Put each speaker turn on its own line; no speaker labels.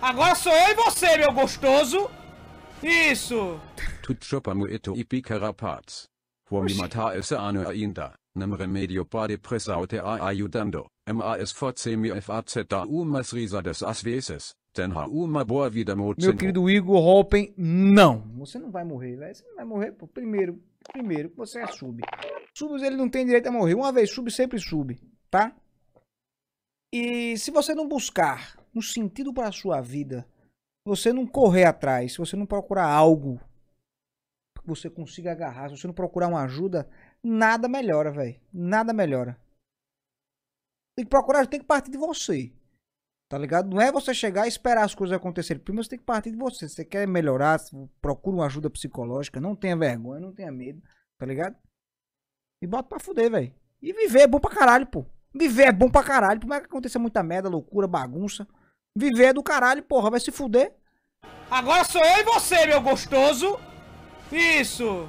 Agora sou eu e você, meu gostoso. Isso.
Tu chupa muito e pica rapaz. Vou me matar esse ano ainda. Nem remédio para depressão te ajudando. Mas force me faz dar umas risadas às vezes. Tenha uma boa vida moço. Meu querido
Igor Hoppen, não.
Você não vai morrer, velho. Você não vai morrer. Pô. Primeiro, primeiro, você é sub. Subs ele não tem direito a morrer. Uma vez sub, sempre sub, tá? E se você não buscar um sentido para a sua vida, se você não correr atrás, se você não procurar algo que você consiga agarrar, se você não procurar uma ajuda, nada melhora, velho. Nada melhora. Tem que procurar, tem que partir de você. Tá ligado? Não é você chegar e esperar as coisas acontecerem. Primeiro você tem que partir de você. Se você quer melhorar, procura uma ajuda psicológica, não tenha vergonha, não tenha medo, tá ligado? E bota pra fuder, velho. E viver é bom pra caralho, pô. Viver é bom pra caralho. Por mais que aconteça muita merda, loucura, bagunça. Viver é do caralho, porra, vai se fuder. Agora sou eu e você, meu gostoso. Isso.